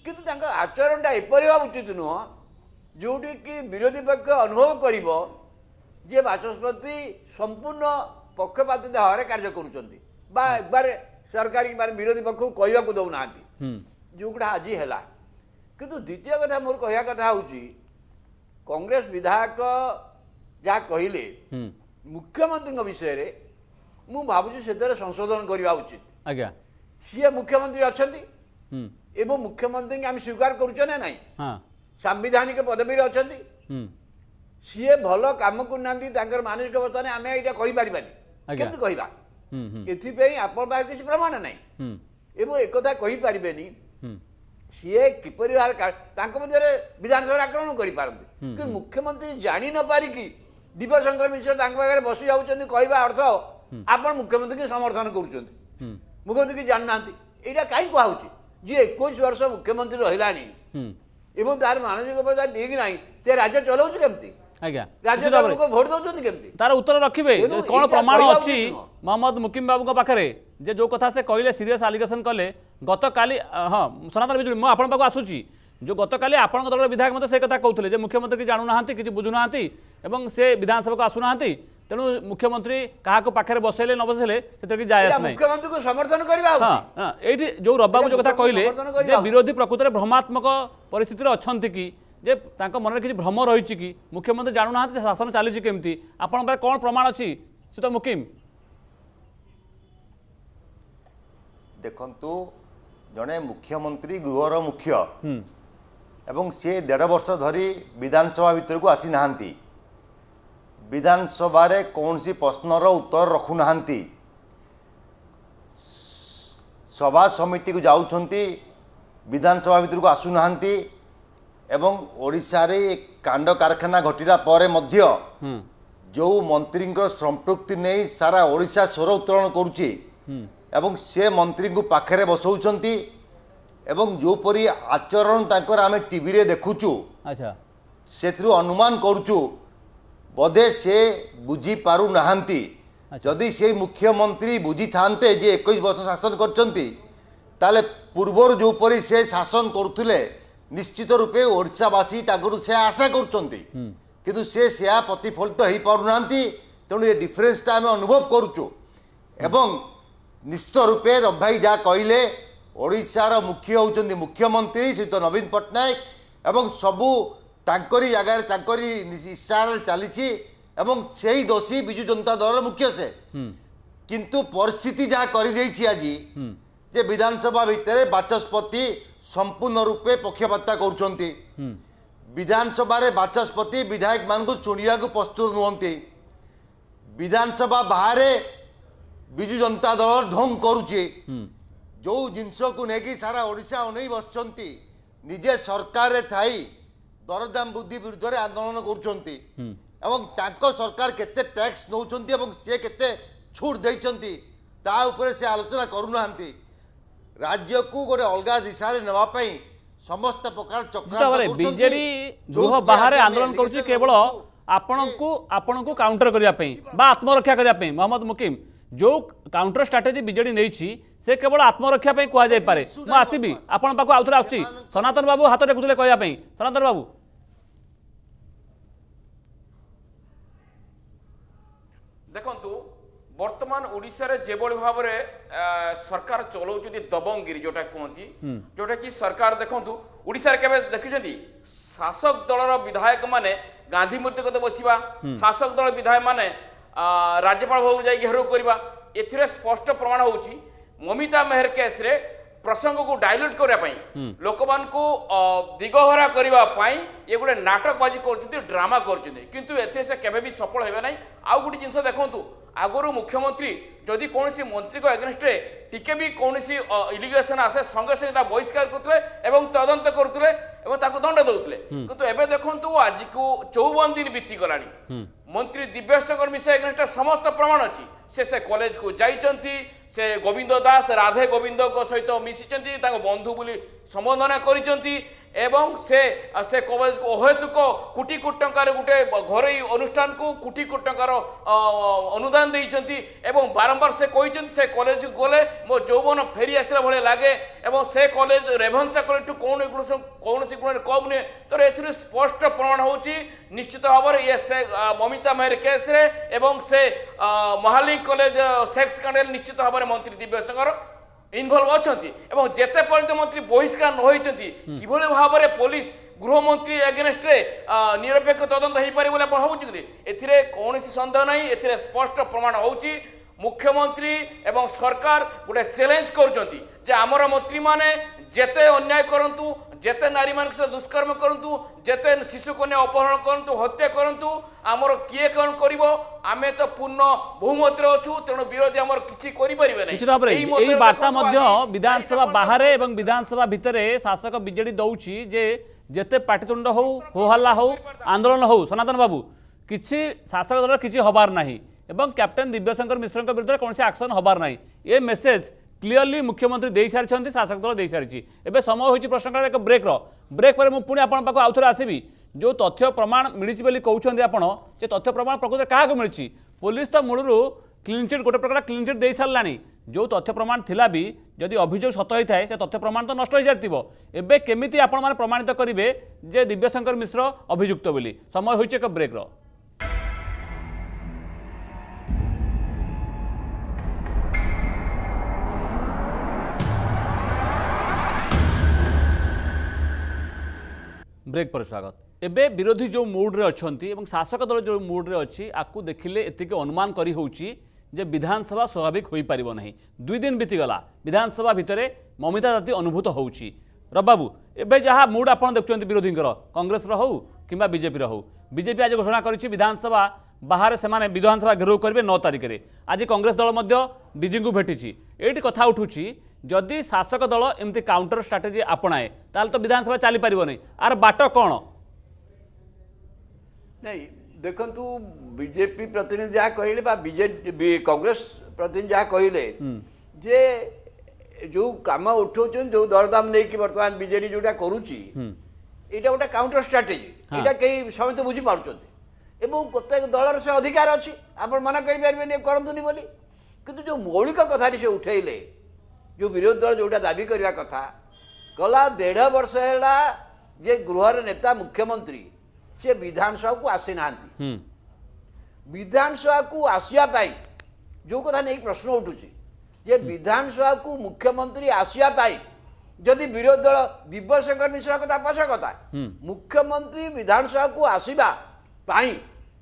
କିନ୍ତୁ ତାଙ୍କ ଆଚରଣଟା ଏପରି ହେବା ଉଚିତ ନୁହଁ ଯେଉଁଠିକି ବିରୋଧୀ ପକ୍ଷ ଅନୁଭବ କରିବ ଯିଏ ବାଚସ୍ପତି ସମ୍ପୂର୍ଣ୍ଣ ପକ୍ଷପାତିତ ଭାବରେ କାର୍ଯ୍ୟ କରୁଛନ୍ତି ବା ଏବେ ସରକାର ମାନେ ବିରୋଧୀ ପକ୍ଷକୁ କହିବାକୁ ଦେଉନାହାନ୍ତି ଯେଉଁଗୁଡ଼ା ଆଜି ହେଲା କିନ୍ତୁ ଦ୍ୱିତୀୟ କଥା ମୋର କହିବା କଥା ହେଉଛି କଂଗ୍ରେସ ବିଧାୟକ ଯାହା କହିଲେ ମୁଖ୍ୟମନ୍ତ୍ରୀଙ୍କ ବିଷୟରେ ମୁଁ ଭାବୁଛି ସେଥିରେ ସଂଶୋଧନ କରିବା ଉଚିତ ଆଜ୍ଞା ସିଏ ମୁଖ୍ୟମନ୍ତ୍ରୀ ଅଛନ୍ତି ଏବଂ ମୁଖ୍ୟମନ୍ତ୍ରୀଙ୍କୁ ଆମେ ସ୍ୱୀକାର କରୁଛେ ନା ନାହିଁ ସାମ୍ବିଧାନିକ ପଦବୀରେ ଅଛନ୍ତି ସିଏ ଭଲ କାମ କରୁନାହାନ୍ତି ତାଙ୍କର ମାନସିକ ବର୍ତ୍ତମାନ ଆମେ ଏଇଟା କହିପାରିବାନି କେମିତି କହିବା ଏଥିପାଇଁ ଆପଣଙ୍କ ପାଖରେ କିଛି ପ୍ରମାଣ ନାହିଁ ଏବଂ ଏକଥା କହିପାରିବେନି ସିଏ କିପରି ଭାବରେ ତାଙ୍କ ମଧ୍ୟରେ ବିଧାନସଭାରେ ଆକ୍ରମଣ କରିପାରନ୍ତି କିନ୍ତୁ ମୁଖ୍ୟମନ୍ତ୍ରୀ ଜାଣି ନ ପାରିକି ଦିବ୍ୟଶଙ୍କର ମିଶ୍ର ତାଙ୍କ ପାଖରେ ବସି ଯାଉଛନ୍ତି କହିବା ଅର୍ଥ ଆପଣ ମୁଖ୍ୟମନ୍ତ୍ରୀଙ୍କୁ ସମର୍ଥନ କରୁଛନ୍ତି ମୁଖ୍ୟମନ୍ତ୍ରୀ ଜାଣିନାହାନ୍ତି ଏଇଟା କାହିଁ କୁହାହେଉଛି ଯିଏ ଏକୋଇଶ ବର୍ଷ ମୁଖ୍ୟମନ୍ତ୍ରୀ ରହିଲାଣି ଏବଂ ତାର ମାନସିକ ଅବସ୍ଥା ଠିକ୍ ନାହିଁ ସେ ରାଜ୍ୟ ଚଲାଉଛି କେମିତି ଆଜ୍ଞା ଭୋଟ ଦେଉଛନ୍ତି କେମିତି ତାର ଉତ୍ତର ରଖିବେ କ'ଣ ପ୍ରମାଣ ଅଛି ମହମ୍ମଦ ମୁକିମ ବାବୁଙ୍କ ପାଖରେ ଯେ ଯେଉଁ କଥା ସେ କହିଲେ ସିରିୟସ୍ ଆଲିଗେସନ୍ କଲେ ଗତକାଲି ହଁ ସନାତନ ବିଜୁଳି ମୁଁ ଆପଣଙ୍କ ପାଖକୁ ଆସୁଛି ଯେଉଁ ଗତକାଲି ଆପଣଙ୍କ ଦଳର ବିଧାୟକ ମଧ୍ୟ ସେ କଥା କହୁଥିଲେ ଯେ ମୁଖ୍ୟମନ୍ତ୍ରୀ କିଛି ଜାଣୁନାହାନ୍ତି କିଛି ବୁଝୁନାହାନ୍ତି ଏବଂ ସେ ବିଧାନସଭାକୁ ଆସୁନାହାନ୍ତି ତେଣୁ ମୁଖ୍ୟମନ୍ତ୍ରୀ କାହାକୁ ପାଖରେ ବସେଇଲେ ନ ବସେଇଲେ ସେଥିରେ କିଛି ଯାଏ ନାହିଁ ମୁଖ୍ୟମନ୍ତ୍ରୀଙ୍କୁ ସମର୍ଥନ କରିବା ହଁ ଏଇଠି ଯେଉଁ ରବାବୁ ଯେଉଁ କଥା କହିଲେ ଯେ ବିରୋଧୀ ପ୍ରକୃତରେ ଭ୍ରମାତ୍ମକ ପରିସ୍ଥିତିରେ ଅଛନ୍ତି କି ଯେ ତାଙ୍କ ମନରେ କିଛି ଭ୍ରମ ରହିଛି କି ମୁଖ୍ୟମନ୍ତ୍ରୀ ଜାଣୁନାହାନ୍ତି ଶାସନ ଚାଲିଛି କେମିତି ଆପଣଙ୍କ ପାଖରେ କ'ଣ ପ୍ରମାଣ ଅଛି ସେ ତ ମୁକିମ ଦେଖନ୍ତୁ ଜଣେ ମୁଖ୍ୟମନ୍ତ୍ରୀ ଗୃହର ମୁଖ୍ୟ ଏବଂ ସିଏ ଦେଢ଼ ବର୍ଷ ଧରି ବିଧାନସଭା ଭିତରକୁ ଆସିନାହାନ୍ତି ବିଧାନସଭାରେ କୌଣସି ପ୍ରଶ୍ନର ଉତ୍ତର ରଖୁନାହାନ୍ତି ସଭା ସମିତିକୁ ଯାଉଛନ୍ତି ବିଧାନସଭା ଭିତରକୁ ଆସୁନାହାନ୍ତି ଏବଂ ଓଡ଼ିଶାରେ କାଣ୍ଡ କାରଖାନା ଘଟିଲା ପରେ ମଧ୍ୟ ଯେଉଁ ମନ୍ତ୍ରୀଙ୍କ ସମ୍ପୃକ୍ତି ନେଇ ସାରା ଓଡ଼ିଶା ସ୍ୱର ଉତ୍ତୋଳନ କରୁଛି ଏବଂ ସେ ମନ୍ତ୍ରୀଙ୍କୁ ପାଖରେ ବସାଉଛନ୍ତି ଏବଂ ଯେଉଁପରି ଆଚରଣ ତାଙ୍କର ଆମେ ଟିଭିରେ ଦେଖୁଛୁ ସେଥିରୁ ଅନୁମାନ କରୁଛୁ ବୋଧେ ସେ ବୁଝିପାରୁନାହାନ୍ତି ଯଦି ସେ ମୁଖ୍ୟମନ୍ତ୍ରୀ ବୁଝିଥାନ୍ତେ ଯେ ଏକୋଇଶ ବର୍ଷ ଶାସନ କରିଛନ୍ତି ତାହେଲେ ପୂର୍ବରୁ ଯେଉଁପରି ସେ ଶାସନ କରୁଥିଲେ ନିଶ୍ଚିତ ରୂପେ ଓଡ଼ିଶାବାସୀ ତାଙ୍କରୁ ସେ ଆଶା କରୁଛନ୍ତି କିନ୍ତୁ ସେ ସେୟା ପ୍ରତିଫଳିତ ହୋଇପାରୁନାହାନ୍ତି ତେଣୁ ଏ ଡିଫରେନ୍ସଟା ଆମେ ଅନୁଭବ କରୁଛୁ ଏବଂ ନିଶ୍ଚିତ ରୂପେ ରବି ଭାଇ ଯାହା କହିଲେ ଓଡ଼ିଶାର ମୁଖ୍ୟ ହେଉଛନ୍ତି ମୁଖ୍ୟମନ୍ତ୍ରୀ ଶ୍ରୀତ ନବୀନ ପଟ୍ଟନାୟକ ଏବଂ ସବୁ ତାଙ୍କରି ଜାଗାରେ ତାଙ୍କରି ଇସାରାରେ ଚାଲିଛି ଏବଂ ସେଇ ଦୋଷୀ ବିଜୁ ଜନତା ଦଳର ମୁଖ୍ୟ ସେ କିନ୍ତୁ ପରିସ୍ଥିତି ଯାହା କରିଦେଇଛି ଆଜି ଯେ ବିଧାନସଭା ଭିତରେ ବାଚସ୍ପତି ସମ୍ପୂର୍ଣ୍ଣ ରୂପେ ପକ୍ଷପାତତା କରୁଛନ୍ତି ବିଧାନସଭାରେ ବାଚସ୍ପତି ବିଧାୟକମାନଙ୍କୁ ଚୁଣିବାକୁ ପ୍ରସ୍ତୁତ ନୁହନ୍ତି ବିଧାନସଭା ବାହାରେ ବିଜୁ ଜନତା ଦଳ ଢଙ୍ଗ କରୁଛି ଯେଉଁ ଜିନିଷକୁ ନେଇକି ସାରା ଓଡ଼ିଶା ଅନେଇ ବସିଛନ୍ତି ନିଜେ ସରକାରରେ ଥାଇ ଦରଦାମ ବୃଦ୍ଧି ବିରୁଦ୍ଧରେ ଆନ୍ଦୋଳନ କରୁଛନ୍ତି ଏବଂ ତାଙ୍କ ସରକାର କେତେ ଟ୍ୟାକ୍ସ ନେଉଛନ୍ତି ଏବଂ ସିଏ କେତେ ଛୁଟ ଦେଇଛନ୍ତି ତା ଉପରେ ସେ ଆଲୋଚନା କରୁନାହାନ୍ତି ରାଜ୍ୟକୁ ଗୋଟେ ଅଲଗା ଦିଶାରେ ନେବା ପାଇଁ ସମସ୍ତ ପ୍ରକାର ଚକ୍ରାନ୍ତ ବିଜେଡି ଗୃହ ବାହାରେ ଆନ୍ଦୋଳନ କରୁଛି କେବଳ ଆପଣଙ୍କୁ ଆପଣଙ୍କୁ କାଉଣ୍ଟର କରିବା ପାଇଁ ବା ଆତ୍ମରକ୍ଷା କରିବା ପାଇଁ ମହମ୍ମଦ ମୁକିମ ଯେଉଁ କାଉଣ୍ଟର ଷ୍ଟ୍ରାଟେଜି ବିଜେଡି ନେଇଛି ସେ କେବଳ ଆତ୍ମରକ୍ଷା ପାଇଁ କୁହାଯାଇପାରେ ମୁଁ ଆସିବି ଆପଣଙ୍କ ପାଖକୁ ଆଉ ଥରେ ଆସୁଛି ସନାତନ ବାବୁ ହାତ ଦେଖୁଥିଲେ କହିବା ପାଇଁ ସନାତନ ବାବୁ ଦେଖନ୍ତୁ বর্তমান ওড়িশার যেভাবে ভাবে সরকার চলাউছেন দবঙ্গিরি যেটা কুহতি যেটা কি সরকার দেখুন ওড়িশার কেবে দেখিছেন শাসক দলর বিধায়ক মানে গান্ধী মূর্তি কত বসিবা শাসক দল বিধায়ক মানে রাজ্যপাল ভবন যাই হেরো করা এথিরে স্পষ্ট প্রমাণ হচ্ছে মমিতা মেহর কেসরে প্রসঙ্গকে ডাইলুট করা লোক দিগহরা করা ইয়ে গোটে নাটকবাজি করছেন ড্রামা করছেন কিন্তু এতে সে কেবে সফল হবে না আউ গোটে জিনিস দেখুন আগরু মুখ্যমন্ত্রী যদি কৌশি মন্ত্রী এগেনস্টে টিকে বি কৌশি ইলিগেশন আসে সঙ্গে সঙ্গে তা বহিষ্কার করুলে এবং তদন্ত করুলে এবং তাকে দণ্ড দেলে কিন্তু এবে দেখুন আজ কু চৌবন দিন বিতি গলা মন্ত্রী দিব্যস্তকর মিশা এগেনস্টে সমস্ত প্রমাণ অ সে সে কলেজ কু যাইছন্তি সে গোবিন্দ দাস রাধে গোবিন্দ সহ মিশিছন্তি তাঙ্ক বন্ধু বলে সম্বোধনা করিছন্তি এবং সে সে অহেতুক কোটি কোটি টঙ্কার গোটে ঘরোই অনুষ্ঠানকু কোটি কোটি টঙ্কার অনুদান দিয়েছেন এবং বারম্বার সে কইছেন সে কলেজ গলে মো যৌবন ফেরি আসলে ভাবে লাগে এবং সে কলেজ রেভেন্সা কলেজ কলেজটু কৌশি গুণের কম নুহে তো এর স্পষ্ট প্রমাণ হচ্ছে নিশ্চিত ভাবে ইয়ে সে মমিতা মেহর কেসরে এবং সে মহালি কলেজ সেক্স কাণ্ডে নিশ্চিত ভাবে মন্ত্রী দিব্যসিংহর ইনভলভ অনেক এবং যেতে পর্যন্ত মন্ত্রী বহিষ্কার হয়েছেন কিভাবে ভাবে পুলিশ গৃহমন্ত্রী এগেনস্টে নিরপেক্ষ তদন্ত হয়েপারে বলে আপনার ভাবুছেন এতে কৌশি সন্দেহ নাই এতে স্পষ্ট প্রমাণ হচ্ছে মুখ্যমন্ত্রী এবং সরকার গোটে চ্যালেঞ্জ করছেন যে আমার মন্ত্রী মানে যেতে অন্যায় করতু ଯେତେ ନାରୀମାନଙ୍କ ସହ ଦୁଷ୍କର୍ମ କରନ୍ତୁ ଯେତେ ଶିଶୁକନ୍ୟା ଅପହରଣ କରନ୍ତୁ ହତ୍ୟା କରନ୍ତୁ ଆମର କିଏ କ'ଣ କରିବ ଆମେ ତ ପୂର୍ଣ୍ଣ ବହୁମତରେ ଅଛୁ ତେଣୁ ବିରୋଧୀ ଆମର କିଛି କରିପାରିବେ ନାହିଁ ନିଶ୍ଚିତ ଭାବରେ ଏହି ବାର୍ତ୍ତା ମଧ୍ୟ ବିଧାନସଭା ବାହାରେ ଏବଂ ବିଧାନସଭା ଭିତରେ ଶାସକ ବିଜେଡି ଦଉଛି ଯେ ଯେତେ ପାଟିତୁଣ୍ଡ ହଉ ହୋହାଲ୍ଲା ହଉ ଆନ୍ଦୋଳନ ହଉ ସନାତନ ବାବୁ କିଛି ଶାସକ ଦଳର କିଛି ହବାର ନାହିଁ ଏବଂ କ୍ୟାପ୍ଟେନ୍ ଦିବ୍ୟଶଙ୍କର ମିଶ୍ରଙ୍କ ବିରୁଦ୍ଧରେ କୌଣସି ଆକ୍ସନ୍ ହବାର ନାହିଁ ଏ ମେସେଜ୍ ক্লিয়রলি মুখ্যমন্ত্রী দিয়ে সারি শাসক দল দিয়ে সারি এবে সময় হয়েছে প্রশ্নকাল এক ব্রেক্র ব্রেক পরে মু পুঁ আপনার পাখ আউথরে আসবি যে তথ্য প্রমাণ মিছে বলে কৌন আপনার যে তথ্য প্রমাণ প্রকৃত কাহক মিছে পুলিশ তো মূলর ক্লিনচিট গোটে প্রকার ক্লিনচিট দিয়ে সারা যে তথ্য প্রমাণ লা বি যদি অভিযোগ সত হয়ে থাকে সে তথ্য প্রমাণ তো নষ্ট হয়ে সারি এবে কমিটি আপনার প্রমাণিত করবে যে দিব্যশঙ্কর মিশ্র অভিযুক্ত বলে সময় হয়েছে এক ব্রেক্র ବ୍ରେକ୍ ପରେ ସ୍ୱାଗତ ଏବେ ବିରୋଧୀ ଯେଉଁ ମୁଡ଼୍ରେ ଅଛନ୍ତି ଏବଂ ଶାସକ ଦଳ ଯେଉଁ ମୁଡ଼୍ରେ ଅଛି ଆକୁ ଦେଖିଲେ ଏତିକି ଅନୁମାନ କରି ହେଉଛି ଯେ ବିଧାନସଭା ସ୍ୱାଭାବିକ ହୋଇପାରିବ ନାହିଁ ଦୁଇ ଦିନ ବିତିଗଲା ବିଧାନସଭା ଭିତରେ ମମିତା ଜାତି ଅନୁଭୂତ ହେଉଛି ରବାବୁ ଏବେ ଯାହା ମୁଡ୍ ଆପଣ ଦେଖୁଛନ୍ତି ବିରୋଧୀଙ୍କର କଂଗ୍ରେସର ହେଉ କିମ୍ବା ବିଜେପିର ହେଉ ବିଜେପି ଆଜି ଘୋଷଣା କରିଛି ବିଧାନସଭା ବାହାରେ ସେମାନେ ବିଧାନସଭା ଘେରାଉ କରିବେ ନଅ ତାରିଖରେ ଆଜି କଂଗ୍ରେସ ଦଳ ମଧ୍ୟ ଡିଜିଙ୍କୁ ଭେଟିଛି ଏଇଠି କଥା ଉଠୁଛି ଯଦି ଶାସକ ଦଳ ଏମିତି କାଉଣ୍ଟର ଷ୍ଟ୍ରାଟେଜି ଆପଣାଏ ତାହେଲେ ତ ବିଧାନସଭା ଚାଲିପାରିବନି ଆର ବାଟ କ'ଣ ନାଇଁ ଦେଖନ୍ତୁ ବିଜେପି ପ୍ରତିନିଧି ଯାହା କହିଲେ ବା ବିଜେଡ଼ି କଂଗ୍ରେସ ପ୍ରତିନିଧି ଯାହା କହିଲେ ଯେ ଯେଉଁ କାମ ଉଠାଉଛନ୍ତି ଯେଉଁ ଦରଦାମ ନେଇକି ବର୍ତ୍ତମାନ ବିଜେଡି ଯେଉଁଟା କରୁଛି ଏଇଟା ଗୋଟେ କାଉଣ୍ଟର ଷ୍ଟ୍ରାଟେଜି ଏଇଟା କେହି ସମସ୍ତେ ବୁଝିପାରୁଛନ୍ତି ଏବଂ ପ୍ରତ୍ୟେକ ଦଳର ସେ ଅଧିକାର ଅଛି ଆପଣ ମନା କରିପାରିବେନି କରନ୍ତୁନି ବୋଲି କିନ୍ତୁ ଯେଉଁ ମୌଳିକ କଥାଟି ସେ ଉଠାଇଲେ ଯେଉଁ ବିରୋଧୀ ଦଳ ଯେଉଁଟା ଦାବି କରିବା କଥା ଗଲା ଦେଢ଼ ବର୍ଷ ହେଲା ଯେ ଗୃହର ନେତା ମୁଖ୍ୟମନ୍ତ୍ରୀ ସେ ବିଧାନସଭାକୁ ଆସିନାହାନ୍ତି ବିଧାନସଭାକୁ ଆସିବା ପାଇଁ ଯେଉଁ କଥା ନେଇ ପ୍ରଶ୍ନ ଉଠୁଛି ଯେ ବିଧାନସଭାକୁ ମୁଖ୍ୟମନ୍ତ୍ରୀ ଆସିବା ପାଇଁ ଯଦି ବିରୋଧୀ ଦଳ ଦିବ୍ୟଶଙ୍କର ମିଶ୍ର କଥା ପଛ କଥା ମୁଖ୍ୟମନ୍ତ୍ରୀ ବିଧାନସଭାକୁ ଆସିବା ପାଇଁ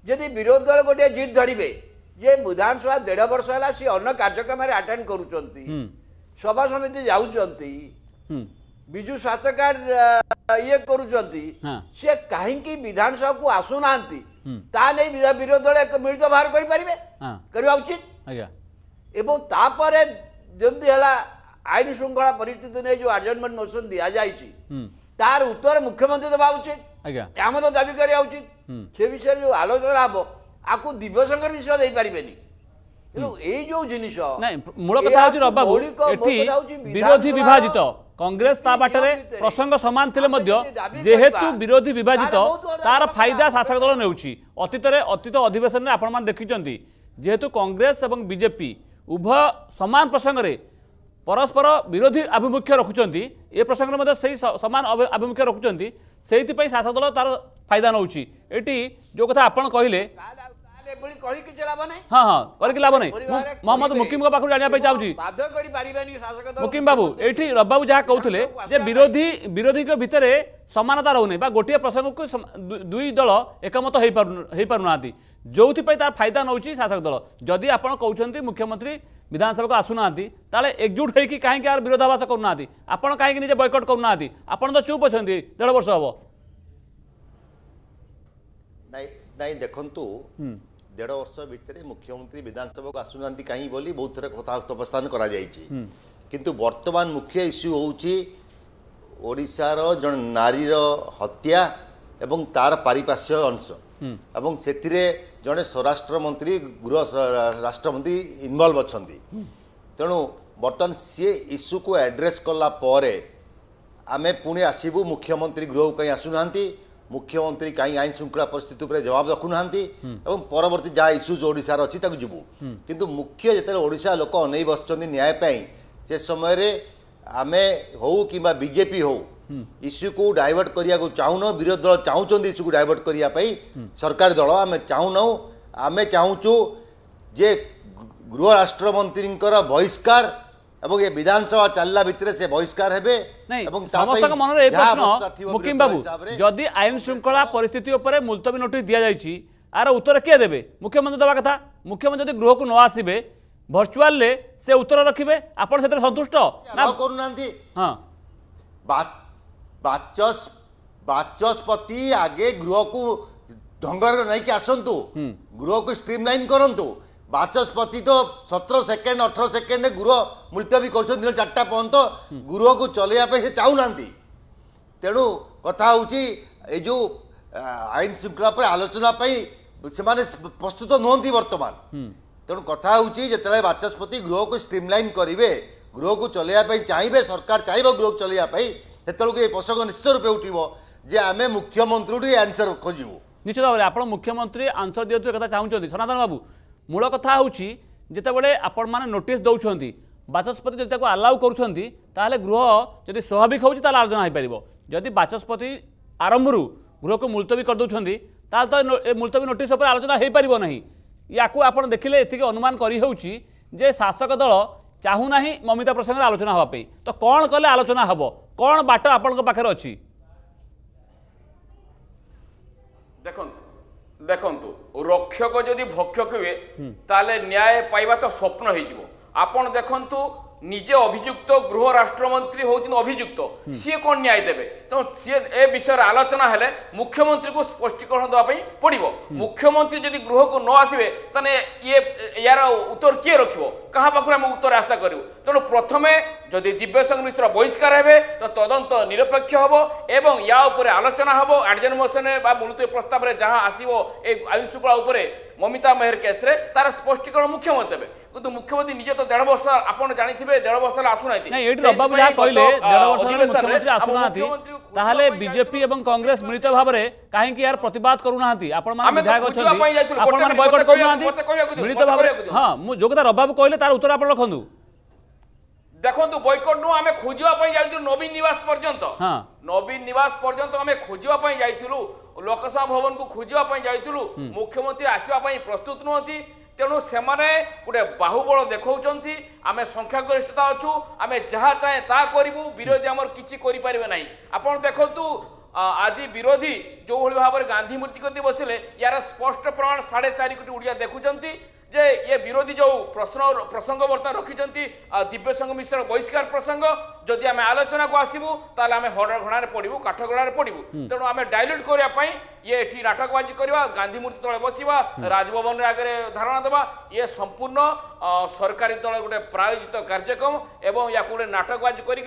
ଯଦି ବିରୋଧୀ ଦଳ ଗୋଟିଏ ଜିଦ୍ ଧରିବେ ଯେ ବିଧାନସଭା ଦେଢ଼ ବର୍ଷ ହେଲା ସେ ଅନ୍ୟ କାର୍ଯ୍ୟକ୍ରମରେ ଆଟେଣ୍ଡ କରୁଛନ୍ତି ସଭା ସମିତି ଯାଉଛନ୍ତି ବିଜୁ ସ୍ୱାସ୍ଥ୍ୟ କାର୍ଡ ଇଏ କରୁଛନ୍ତି ସିଏ କାହିଁକି ବିଧାନସଭାକୁ ଆସୁନାହାନ୍ତି ତା ନେଇ ବିରୋଧୀ ଦଳ ଏକ ମିଳିତ ବାହାର କରିପାରିବେ କରିବା ଉଚିତ ଆଜ୍ଞା ଏବଂ ତାପରେ ଯେମିତି ହେଲା ଆଇନ ଶୃଙ୍ଖଳା ପରିସ୍ଥିତି ନେଇ ଯେଉଁ ଆଡ଼ଜଣ୍ଟମେଣ୍ଟ ମୋସନ ଦିଆଯାଇଛି ତାର ଉତ୍ତର ମୁଖ୍ୟମନ୍ତ୍ରୀ ଦେବା ଉଚିତ ଆଜ୍ଞା ଏହା ମଧ୍ୟ ଦାବି କରିବା ଉଚିତ ସେ ବିଷୟରେ ଯେଉଁ ଆଲୋଚନା ହେବ ଆକୁ ଦିବ୍ୟସଙ୍ଗର ବିଷୟ ଦେଇପାରିବେନି ବିଭାଜିତ କଂଗ୍ରେସ ତା ବାଟରେ ପ୍ରସଙ୍ଗ ସମାନ ଥିଲେ ମଧ୍ୟ ଯେହେତୁ ବିରୋଧୀ ବିଭାଜିତ ତାର ଫାଇଦା ଶାସକ ଦଳ ନେଉଛି ଅତୀତରେ ଅତୀତ ଅଧିବେଶନରେ ଆପଣମାନେ ଦେଖିଛନ୍ତି ଯେହେତୁ କଂଗ୍ରେସ ଏବଂ ବିଜେପି ଉଭୟ ସମାନ ପ୍ରସଙ୍ଗରେ ପରସ୍ପର ବିରୋଧୀ ଆଭିମୁଖ୍ୟ ରଖୁଛନ୍ତି ଏ ପ୍ରସଙ୍ଗରେ ମଧ୍ୟ ସେହି ସମାନ ଆଭିମୁଖ୍ୟ ରଖୁଛନ୍ତି ସେଇଥିପାଇଁ ଶାସକ ଦଳ ତାର ଫାଇଦା ନେଉଛି ଏଠି ଯେଉଁ କଥା ଆପଣ କହିଲେ ବୋଲି କହିକି କିଛି ଲାଭ ନାହିଁ ହଁ ହଁ କରିକି ଲାଭ ନାହିଁ ମହମ୍ମଦ ମୁକିମଙ୍କ ପାଖରୁ ଜାଣିବା ପାଇଁ ଚାହୁଁଛି ବାଧ୍ୟ କରିପାରିବାନି ଶାସକ ମୁକିମ ବାବୁ ଏଇଠି ରବାବୁ ଯାହା କହୁଥିଲେ ଯେ ବିରୋଧୀ ବିରୋଧୀଙ୍କ ଭିତରେ ସମାନତା ରହୁନାହିଁ ବା ଗୋଟିଏ ପ୍ରସଙ୍ଗକୁ ଦୁଇ ଦଳ ଏକମତ ହେଇପାରୁ ହେଇପାରୁନାହାନ୍ତି ଯେଉଁଥିପାଇଁ ତାର ଫାଇଦା ନେଉଛି ଶାସକ ଦଳ ଯଦି ଆପଣ କହୁଛନ୍ତି ମୁଖ୍ୟମନ୍ତ୍ରୀ ବିଧାନସଭାକୁ ଆସୁନାହାନ୍ତି ତାହେଲେ ଏକଜୁଟ ହେଇକି କାହିଁକି ଆର ବିରୋଧାଭାସ କରୁନାହାନ୍ତି ଆପଣ କାହିଁକି ନିଜେ ବୟକଟ କରୁନାହାନ୍ତି ଆପଣ ତ ଚୁପ୍ ଅଛନ୍ତି ଦେଢ଼ ବର୍ଷ ହେବ ନାଇଁ ନାଇଁ ଦେଖନ୍ତୁ ଦେଢ଼ ବର୍ଷ ଭିତରେ ମୁଖ୍ୟମନ୍ତ୍ରୀ ବିଧାନସଭାକୁ ଆସୁନାହାନ୍ତି କାହିଁ ବୋଲି ବହୁତ ଥର କଥା ଉପସ୍ଥାନ କରାଯାଇଛି କିନ୍ତୁ ବର୍ତ୍ତମାନ ମୁଖ୍ୟ ଇସ୍ୟୁ ହେଉଛି ଓଡ଼ିଶାର ଜଣେ ନାରୀର ହତ୍ୟା ଏବଂ ତାର ପାରିପାର୍ଶ୍ୱ ଅଂଶ ଏବଂ ସେଥିରେ ଜଣେ ସ୍ୱରାଷ୍ଟ୍ର ମନ୍ତ୍ରୀ ଗୃହ ରାଷ୍ଟ୍ରମନ୍ତ୍ରୀ ଇନଭଲ୍ଭ ଅଛନ୍ତି ତେଣୁ ବର୍ତ୍ତମାନ ସିଏ ଇସ୍ୟୁକୁ ଆଡ୍ରେସ୍ କଲା ପରେ ଆମେ ପୁଣି ଆସିବୁ ମୁଖ୍ୟମନ୍ତ୍ରୀ ଗୃହକୁ କାହିଁ ଆସୁନାହାନ୍ତି ମୁଖ୍ୟମନ୍ତ୍ରୀ କାହିଁ ଆଇନ ଶୃଙ୍ଖଳା ପରିସ୍ଥିତି ଉପରେ ଜବାବ ରଖୁନାହାନ୍ତି ଏବଂ ପରବର୍ତ୍ତୀ ଯାହା ଇସ୍ୟୁଜ୍ ଓଡ଼ିଶାର ଅଛି ତାକୁ ଯିବୁ କିନ୍ତୁ ମୁଖ୍ୟ ଯେତେବେଳେ ଓଡ଼ିଶା ଲୋକ ଅନେଇ ବସିଛନ୍ତି ନ୍ୟାୟ ପାଇଁ ସେ ସମୟରେ ଆମେ ହେଉ କିମ୍ବା ବିଜେପି ହେଉ ଇସ୍ୟୁକୁ ଡାଇଭର୍ଟ କରିବାକୁ ଚାହୁଁନୁ ବିରୋଧୀ ଦଳ ଚାହୁଁଛନ୍ତି ଇସ୍ୟୁକୁ ଡାଇଭର୍ଟ କରିବା ପାଇଁ ସରକାରୀ ଦଳ ଆମେ ଚାହୁଁନାହୁଁ ଆମେ ଚାହୁଁଛୁ ଯେ ଗୃହ ରାଷ୍ଟ୍ରମନ୍ତ୍ରୀଙ୍କର ବହିଷ୍କାର এবং ଏ ବିଧାନସଭା ଚାଲିଲା ଭିତରେ ସେ ବହିଷ୍କାର ହେବେ ଏବଂ ସମସ୍ତଙ୍କ ମନରେ ଏ ପ୍ରଶ୍ନ ମୁକିମ ବାବୁ ଯଦି ଆଇନ ଶୃଙ୍ଖଳା ପରିସ୍ଥିତି ଉପରେ ମୁଲତବୀ ନୋଟିସ୍ ଦିଆଯାଇଛି ଆର ଉତ୍ତର କିଏ ଦେବେ ମୁଖ୍ୟମନ୍ତ୍ରୀ ଦେବା କଥା ମୁଖ୍ୟମନ୍ତ୍ରୀ ଯଦି ଗୃହକୁ ନ ଆସିବେ ଭର୍ଚୁଆଲରେ ସେ ଉତ୍ତର ରଖିବେ ଆପଣ ସେଥିରେ ସନ୍ତୁଷ୍ଟ କରୁନାହାନ୍ତି ହଁ ବାଚସ୍ପତି ଆଗେ ଗୃହକୁ ଢଙ୍ଗରେ ନେଇକି ଆସନ୍ତୁ ଗୃହକୁ ସ୍ଟ୍ରିମ୍ ଲାଇନ୍ କରନ୍ତୁ ବାଚସ୍ପତି ତ ସତର ସେକେଣ୍ଡ ଅଠର ସେକେଣ୍ଡ ଗୃହ ମୁଲତବୀ କରୁଛନ୍ତି ଦିନ ଚାରିଟା ପର୍ଯ୍ୟନ୍ତ ଗୃହକୁ ଚଲେଇବା ପାଇଁ ସେ ଚାହୁଁନାହାନ୍ତି ତେଣୁ କଥା ହେଉଛି ଏଇ ଯେଉଁ ଆଇନ ଶୃଙ୍ଖଳା ଉପରେ ଆଲୋଚନା ପାଇଁ ସେମାନେ ପ୍ରସ୍ତୁତ ନୁହନ୍ତି ବର୍ତ୍ତମାନ ତେଣୁ କଥା ହେଉଛି ଯେତେବେଳେ ବାଚସ୍ପତି ଗୃହକୁ ଷ୍ଟ୍ରିମଲାଇନ୍ କରିବେ ଗୃହକୁ ଚଲେଇବା ପାଇଁ ଚାହିଁବେ ସରକାର ଚାହିଁବ ଗୃହକୁ ଚଲେଇବା ପାଇଁ ସେତେବେଳକୁ ଏ ପ୍ରସଙ୍ଗ ନିଶ୍ଚିତ ରୂପେ ଉଠିବ ଯେ ଆମେ ମୁଖ୍ୟମନ୍ତ୍ରୀଙ୍କୁ ଟିକେ ଆନ୍ସର୍ ଖୋଜିବୁ ନିଶ୍ଚିତ ଭାବରେ ଆପଣ ମୁଖ୍ୟମନ୍ତ୍ରୀ ଆନ୍ସର୍ ଦିଅନ୍ତୁ ଏ କଥା ଚାହୁଁଛନ୍ତି ସନାତନ ବାବୁ মূল কথা হচ্ছে যেতবে আপন মানে নোটিস দৌঁচ বাচস্পতি যদি তাকে আলাউ করছেন তাহলে গৃহ যদি স্বাভাবিক হচ্ছে তাহলে আলোচনা হয়ে যদি বাচস্পতি আরম্ভর গৃহকে মুলতবী করেদেছেন তাহলে তো মুলতবী নোটিস উপরে আলোচনা হয়ে পার না ইয়াকু আপনার দেখলে এটি অনুমান করে হচ্ছে যে শাসক দল চাহু না মমিতা প্রসঙ্গে আলোচনা হওয়া তো কণ কলে আলোচনা হব কণ বাট আপনার পাখে অ দেখুন ଦେଖନ୍ତୁ ରକ୍ଷକ ଯଦି ଭକ୍ଷକ ହୁଏ ତାହେଲେ ନ୍ୟାୟ ପାଇବା ତ ସ୍ୱପ୍ନ ହେଇଯିବ ଆପଣ ଦେଖନ୍ତୁ ନିଜେ ଅଭିଯୁକ୍ତ ଗୃହ ରାଷ୍ଟ୍ରମନ୍ତ୍ରୀ ହେଉଛନ୍ତି ଅଭିଯୁକ୍ତ ସିଏ କ'ଣ ନ୍ୟାୟ ଦେବେ ତେଣୁ ସିଏ ଏ ବିଷୟରେ ଆଲୋଚନା ହେଲେ ମୁଖ୍ୟମନ୍ତ୍ରୀଙ୍କୁ ସ୍ପଷ୍ଟୀକରଣ ଦେବା ପାଇଁ ପଡ଼ିବ ମୁଖ୍ୟମନ୍ତ୍ରୀ ଯଦି ଗୃହକୁ ନ ଆସିବେ ତାହେଲେ ଇଏ ଏହାର ଉତ୍ତର କିଏ ରଖିବ କାହା ପାଖରୁ ଆମେ ଉତ୍ତର ଆଶା କରିବୁ ତେଣୁ ପ୍ରଥମେ ଯଦି ଦିବ୍ୟସିଂ ମିଶ୍ର ବହିଷ୍କାର ହେବେ ତ ତଦନ୍ତ ନିରପେକ୍ଷ ହେବ ଏବଂ ୟା ଉପରେ ଆଲୋଚନା ହେବ ଆଡ଼ଜନ ମୋସନରେ ବା ମୁଲତବୀ ପ୍ରସ୍ତାବରେ ଯାହା ଆସିବ ଏ ଆଇନ ଶୃଙ୍ଖଳା ଉପରେ মমিতা মেহর কেসে তার স্পষ্টীকরণ মুখ্যমন্ত্রী দেবে কিন্তু মুখ্যমন্ত্রী নিজে তো দেড় বর্ষ আপনার জাঁথিবে দেড় বর্ষ হলে আসুনাহান্তি মুখ্যমন্ত্রী তাহলে বিজেপি এবং কংগ্রেস মিলিত ভাবে কাহিকি আর প্রতবাদ করুনাহান্তি আপনার বিধায়ক অনেক আপনার বয়কট মানে করুনাহান্তি মিলিত ভাবে হ্যাঁ যোগ্যতা কথা রবাবু কহিলে তার উত্তর আপনার রাখুন দেখন্তু বৈকট নু আমি খোঁজা যাই নবীন নিবাস পর্যন্ত হ্যাঁ। নবীন নিবাস পর্যন্ত আমি খোঁজা যাই ଲୋକସଭା ଭବନକୁ ଖୋଜିବା ପାଇଁ ଯାଇଥିଲୁ ମୁଖ୍ୟମନ୍ତ୍ରୀ ଆସିବା ପାଇଁ ପ୍ରସ୍ତୁତ ନୁହନ୍ତି ତେଣୁ ସେମାନେ ଗୋଟେ ବାହୁବଳ ଦେଖାଉଛନ୍ତି ଆମେ ସଂଖ୍ୟାଗରିଷ୍ଠତା ଅଛୁ ଆମେ ଯାହା ଚାହେଁ ତାହା କରିବୁ ବିରୋଧୀ ଆମର କିଛି କରିପାରିବେ ନାହିଁ ଆପଣ ଦେଖନ୍ତୁ আজি বিরোধী যেভাবে ভাবে গান্ধী মূর্তি কতি বসলে ইয়ার স্পষ্ট প্রমাণ সাড়ে চারি কোটি ওড়িয়া দেখুছেন যে ইয়ে বিরোধী যে প্রশ্ন প্রসঙ্গ বর্তমান রক্ষিছেন দিব্যসঙ্গ মিশ্র বহিষ্কার প্রসঙ্গ যদি আমি আলোচনা কু আসবু তাহলে আমি হড় ঘণার পড়বু কাঠ ঘণার পড়বু তেমন আমি ডাইলুট করা ইয়ে এটি নাটকবাজি করা গান্ধী মূর্তি তলে বসবা রাজভবন আগে ধারণা দেওয়া ইয়ে সম্পূর্ণ সরকারি দল গোটে প্রায়োজিত কার্যক্রম এবং ইয়াকে গোটে নাটকবাজি করি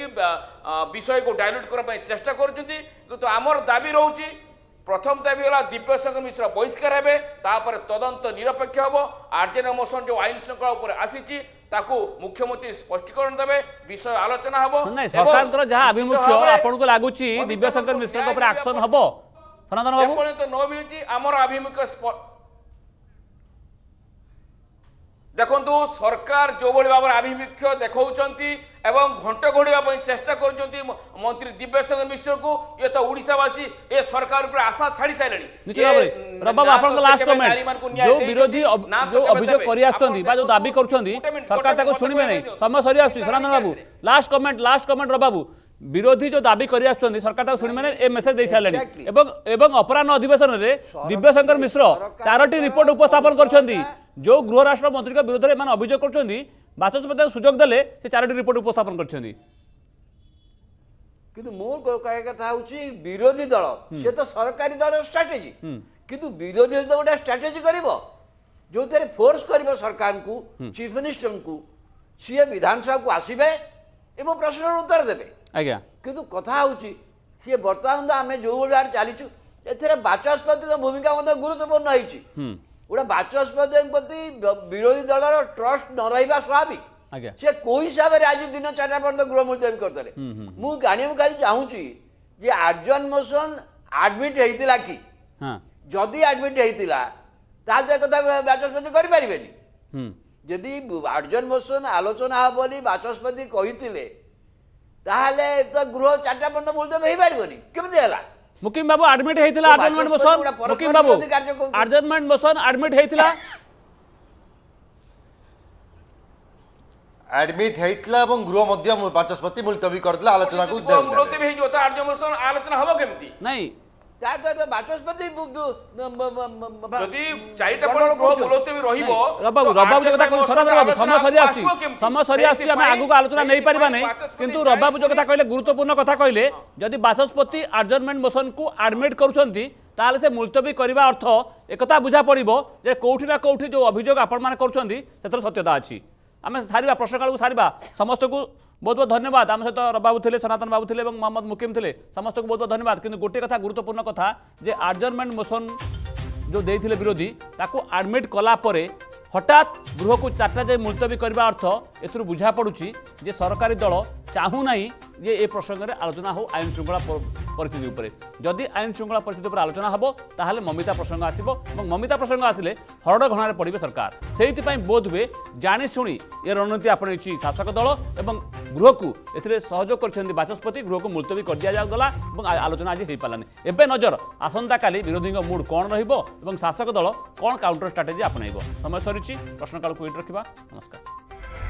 বিষয়কে ডাইলুট করা চেষ্টা করছেন কিন্তু আমার দাবি রয়েছে ପ୍ରଥମ ଦାବି ହେଲା ଦିବ୍ୟଶଙ୍କର ମିଶ୍ର ବହିଷ୍କାର ହେବେ ତାପରେ ତଦନ୍ତ ନିରପେକ୍ଷ ହେବ ଆର୍ଜେନ ମୋସନ ଯେଉଁ ଆଇନ ଶୃଙ୍ଖଳା ଉପରେ ଆସିଛି ତାକୁ ମୁଖ୍ୟମନ୍ତ୍ରୀ ସ୍ପଷ୍ଟୀକରଣ ଦେବେ ବିଷୟ ଆଲୋଚନା ହେବ ନାଇଁ ସ୍ୱତନ୍ତ୍ର ଯାହା ଆଭିମୁଖ୍ୟ ଆପଣଙ୍କୁ ଲାଗୁଛି ଦିବ୍ୟଶଙ୍କର ମିଶ୍ରଙ୍କ ଉପରେ ଆକ୍ସନ ହେବ ସନାତନ ବାବୁ ଏପର୍ଯ୍ୟନ୍ତ ନ ମିଳିଛି ଆମର ଆଭିମୁଖ୍ୟ ଦେଖନ୍ତୁ ସରକାର ଯେଉଁଭଳି ଭାବରେ ଆଭିମୁଖ୍ୟ ଦେଖାଉଛନ୍ତି ଏବଂ ଘଣ୍ଟ ଘୋଡ଼ିବା ପାଇଁ ଚେଷ୍ଟା କରୁଛନ୍ତି ମନ୍ତ୍ରୀ ଦିବ୍ୟେଶ୍ୱର ମିଶ୍ରଙ୍କୁ ଇଏ ତ ଓଡ଼ିଶାବାସୀ ଏ ସରକାର ଉପରେ ଆଶା ଛାଡ଼ି ସାରିଲେଣି ନିଶ୍ଚିତ ଭାବରେ ରବାବ ଆପଣଙ୍କ ଲାଷ୍ଟ କମେଣ୍ଟ ଯୋଉ ବିରୋଧୀ ଯୋଉ ଅଭିଯୋଗ କରି ଆସୁଛନ୍ତି ବା ଯୋଉ ଦାବି କରୁଛନ୍ତି ସରକାର ତାକୁ ଶୁଣିବେ ନାହିଁ ସମୟ ସରି ଆସୁଛି ସନାତନ ବାବୁ ଲାଷ୍ଟ କମେଣ୍ଟ ଲାଷ୍ଟ କମେଣ୍ଟ ରବାବୁ ବିରୋଧୀ ଯେଉଁ ଦାବି କରି ଆସୁଛନ୍ତି ସରକାର ତାକୁ ଶୁଣିମାନେ ଏ ମେସେଜ ଦେଇସାରିଲେଣି ଏବଂ ଏବଂ ଅପରାହ୍ନ ଅଧିବେଶନରେ ଦିବ୍ୟଶଙ୍କର ମିଶ୍ର ଚାରୋଟି ରିପୋର୍ଟ ଉପସ୍ଥାପନ କରିଛନ୍ତି যে গৃহ রাষ্ট্র মন্ত্রীঙ্ বিরুদ্ধে এমন অভিযোগ করছেন বাচস্পতি সুযোগ দেলে সে চারোটি রিপোর্ট উপস্থাপন করছেন কিন্তু মো কয়ে কথা হচ্ছে বিরোধী দল সে তো সরকারি দলের স্ট্রাটেজি কিন্তু বিরোধী দল গোটা স্ট্রাটেজি করব যে ফোর্স করব সরকার চিফ মিনিষ্টর সি বিধানসভা আসবে এবং প্রশ্নর উত্তর দেবে আজ্ঞা কিন্তু কথা হচ্ছে সি বর্তমান আমি যে চালু এতে বাচস্পতি ভূমিকা গুরুত্বপূর্ণ হয়েছে ଗୋଟେ ବାଚସ୍ପତିଙ୍କ ପ୍ରତି ବିରୋଧୀ ଦଳର ଟ୍ରଷ୍ଟ ନ ରହିବା ସ୍ୱାଭାବିକ ସେ କୋଉ ହିସାବରେ ଆଜି ଦିନ ଚାରିଟା ପର୍ଯ୍ୟନ୍ତ ଗୃହ ମୁଲତବୀ କରିଦେଲେ ମୁଁ ଜାଣିବାକୁ ଖାଲି ଚାହୁଁଛି ଯେ ଆର୍ଜନ ମୋସନ ଆଡମିଟ୍ ହେଇଥିଲା କି ଯଦି ଆଡମିଟ୍ ହେଇଥିଲା ତାହେଲେ ତ ଏକଥା ବାଚସ୍ପତି କରିପାରିବେନି ଯଦି ଆର୍ଜନ ମୋସନ ଆଲୋଚନା ହେବ ବୋଲି ବାଚସ୍ପତି କହିଥିଲେ ତାହେଲେ ତ ଗୃହ ଚାରିଟା ପର୍ଯ୍ୟନ୍ତ ମୁଲତବୀ ହେଇପାରିବନି କେମିତି ହେଲା মুকিম বাবু আডমিট হয়েছিল আর্জনমেন্ট বসন মুকিম বাবু আর্জনমেন্ট বসন আডমিট হয়েছিল আডমিট হয়েছিল এবং গৃহ মধ্য বাচস্পতি মুলতবি করলে আলোচনা আলোচনা হব কেমতি নাই তার দ্বারা বাচস্পতি যদি চারিটা পয়েন্ট গৃহ মুলতবি রহিব রবাবু রবাবু যে কথা কইলে সরাসরি বাবু সময় সরি আসছি সময় সরি আসছি আমি আগুক আলোচনা নেই পারিবা নাই কিন্তু রবাবু যে কথা কইলে গুরুত্বপূর্ণ কথা কইলে যদি বাচস্পতি আর্জনমেন্ট মোশন কু আডমিট করুছন্তি তাহলে সে মুলতবি করিবা অর্থ একথা বুঝা পড়িব যে কোউঠি না কোউঠি যে অভিযোগ আপন মানে সত্যতা আছে आम सार प्रश्न काल को सार समस्त को बहुत बहुत धन्यवाद आम सहित रबाबू थे सनातन बाबू थे मोहम्मद मुकिम थे समस्त को बहुत बहुत धन्यवाद कि गोटे कथा गुरुत्वपूर्ण कथ जे आडजमेंट मोशन जो देते विरोधी ताको आडमिट कलापर হঠাৎ গৃহকু চারটা যায় মুলতবি করা অর্থ এর বুঝা পড়ুছি যে সরকারি দল চাহু না যে এ প্রসঙ্গে আলোচনা হোক আইন শৃঙ্খলা পরিস্থিতি উপরে যদি আইন শৃঙ্খলা পরিস্থিতি উপরে আলোচনা হব তাহলে মমিতা প্রসঙ্গ আসব এবং মমিতা প্রসঙ্গ আসলে হরড় হরড়ঘণার পড়বে সরকার সেইপাই বোধ হুয়ে জাশুণি এ রণনীতি আপনাইছি শাসক দল এবং ଗୃହକୁ ଏଥିରେ ସହଯୋଗ କରିଛନ୍ତି ବାଚସ୍ପତି ଗୃହକୁ ମୁଲତବୀ କରିଦିଆଗଲା ଏବଂ ଆଲୋଚନା ଆଜି ହୋଇପାରିଲାନି ଏବେ ନଜର ଆସନ୍ତାକାଲି ବିରୋଧୀଙ୍କ ମୁଡ୍ କ'ଣ ରହିବ ଏବଂ ଶାସକ ଦଳ କ'ଣ କାଉଣ୍ଟର ଷ୍ଟ୍ରାଟେଜି ଆପଣେଇବ ସମୟ ସରିଛି ପ୍ରଶ୍ନକାଳକୁ ଏଇଠି ରଖିବା ନମସ୍କାର